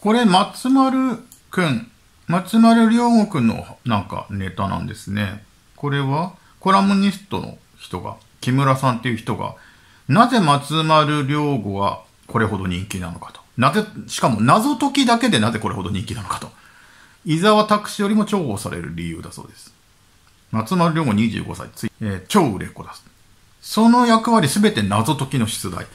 これ、松丸くん、松丸良吾くんのなんかネタなんですね。これは、コラムニストの人が、木村さんっていう人が、なぜ松丸良吾はこれほど人気なのかと。なぜ、しかも謎解きだけでなぜこれほど人気なのかと。伊沢拓司よりも重宝される理由だそうです。松丸良吾25歳、つい、えー、超売れっ子だ。その役割すべて謎解きの出題。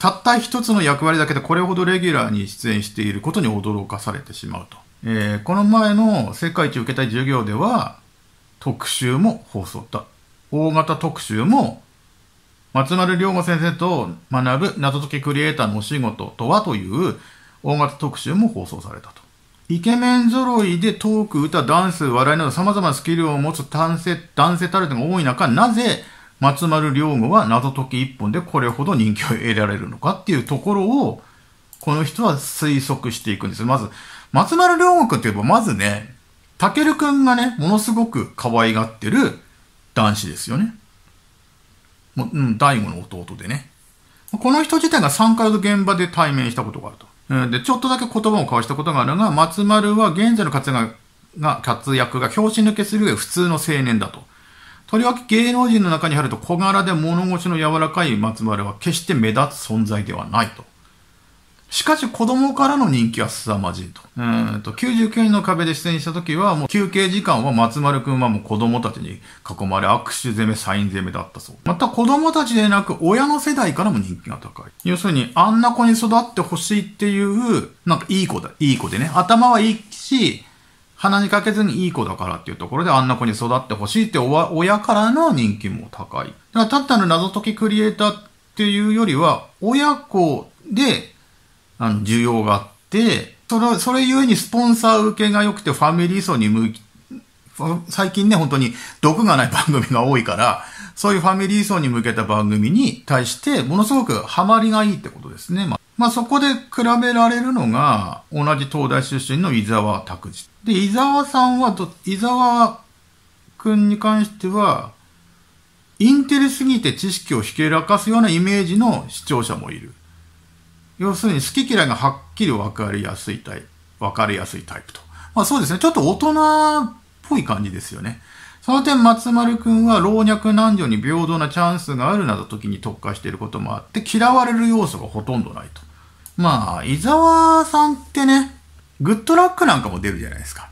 たった一つの役割だけでこれほどレギュラーに出演していることに驚かされてしまうと。えー、この前の世界一受けたい授業では、特集も放送だ。大型特集も、松丸良吾先生と学ぶ謎解きクリエイターのお仕事とはという大型特集も放送されたと。イケメン揃いでトーク、歌、ダンス、笑いなど様々なスキルを持つ男性、男性タレントが多い中、なぜ松丸良吾は謎解き一本でこれほど人気を得られるのかっていうところを、この人は推測していくんですまず、松丸良吾くんって言えば、まずね、たけるくんがね、ものすごく可愛がってる男子ですよね。もう、うん、大悟の弟でね。この人自体が3回ほど現場で対面したことがあると。うん、で、ちょっとだけ言葉を交わしたことがあるが、松丸は現在の活躍が活躍が拍子抜けする普通の青年だと。とりわけ芸能人の中に入ると小柄で物腰の柔らかい松丸は決して目立つ存在ではないと。しかし子供からの人気は凄まじいと。うんと、99人の壁で出演した時は、もう休憩時間は松丸くんはもう子供たちに囲まれ握手攻め、サイン攻めだったそう。また子供たちでなく親の世代からも人気が高い。要するに、あんな子に育ってほしいっていう、なんかいい子だ、いい子でね。頭はいいし、鼻にかけずにいい子だからっていうところであんな子に育ってほしいって親からの人気も高い。だからたったの謎解きクリエイターっていうよりは、親子で、あの、需要があって、それ、それゆえにスポンサー受けが良くてファミリー層に向き、最近ね、本当に毒がない番組が多いから、そういうファミリー層に向けた番組に対して、ものすごくハマりがいいってことですね。まあ、まあ、そこで比べられるのが、同じ東大出身の伊沢拓司で、伊沢さんはと、伊沢くんに関しては、インテリすぎて知識をひけらかすようなイメージの視聴者もいる。要するに好き嫌いがはっきり分かりやすいタイプ、分かりやすいタイプと。まあそうですね。ちょっと大人っぽい感じですよね。その点、松丸くんは老若男女に平等なチャンスがあるなど時に特化していることもあって、嫌われる要素がほとんどないと。まあ、伊沢さんってね、グッドラックなんかも出るじゃないですか。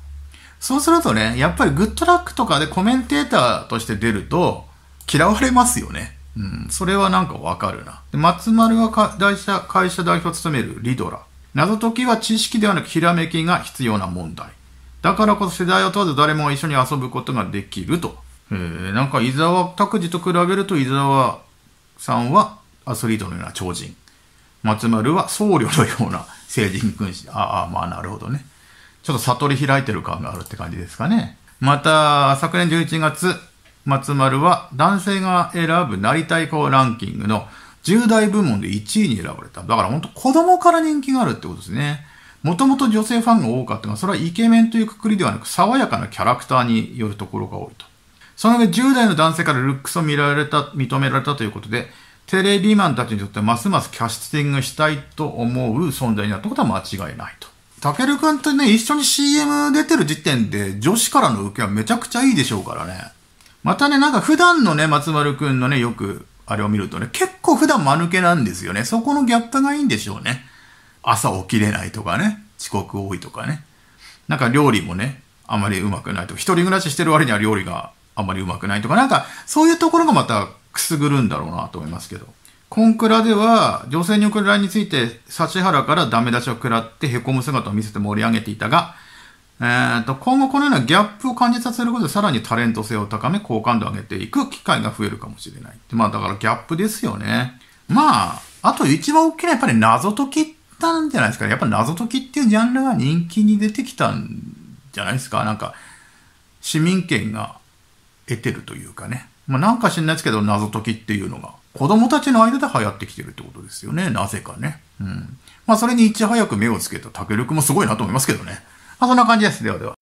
そうするとね、やっぱりグッドラックとかでコメンテーターとして出ると嫌われますよね。うん、それはなんかわかるな。で松丸は会社会社代表を務めるリドラ。謎解きは知識ではなくひらめきが必要な問題。だからこそ世代を問わず誰も一緒に遊ぶことができると。えー、なんか伊沢拓司と比べると伊沢さんはアスリートのような超人。松丸は僧侶のような聖人君子。ああ、まあなるほどね。ちょっと悟り開いてる感があるって感じですかね。また、昨年11月、松丸は男性が選ぶなりたい子ランキングの10代部門で1位に選ばれた。だから本当子供から人気があるってことですね。もともと女性ファンが多かったが、それはイケメンというくくりではなく、爽やかなキャラクターによるところが多いと。その上、10代の男性からルックスを見られた、認められたということで、テレビマンたちにとってますますキャスティングしたいと思う存在になったことは間違いないと。たけるくんとね、一緒に CM 出てる時点で女子からの受けはめちゃくちゃいいでしょうからね。またね、なんか普段のね、松丸くんのね、よくあれを見るとね、結構普段間抜けなんですよね。そこのギャップがいいんでしょうね。朝起きれないとかね、遅刻多いとかね。なんか料理もね、あまりうまくないとか、一人暮らししてる割には料理があまりうまくないとか、なんかそういうところがまたくすぐるんだろうなと思いますけど。コンクラでは、女性に送るラについて、指原からダメ出しを食らって凹む姿を見せて盛り上げていたが、えーと、と今後このようなギャップを感じさせることでさらにタレント性を高め好感度を上げていく機会が増えるかもしれない。まあだからギャップですよね。まあ、あと一番大きなやっぱり謎解きなんじゃないですかね。やっぱ謎解きっていうジャンルが人気に出てきたんじゃないですか。なんか市民権が得てるというかね。まあ、なんか知んないですけど、謎解きっていうのが、子供たちの間で流行ってきてるってことですよね。なぜかね。うん。まあ、それにいち早く目をつけた竹力もすごいなと思いますけどね。まあ、そんな感じです。ではでは。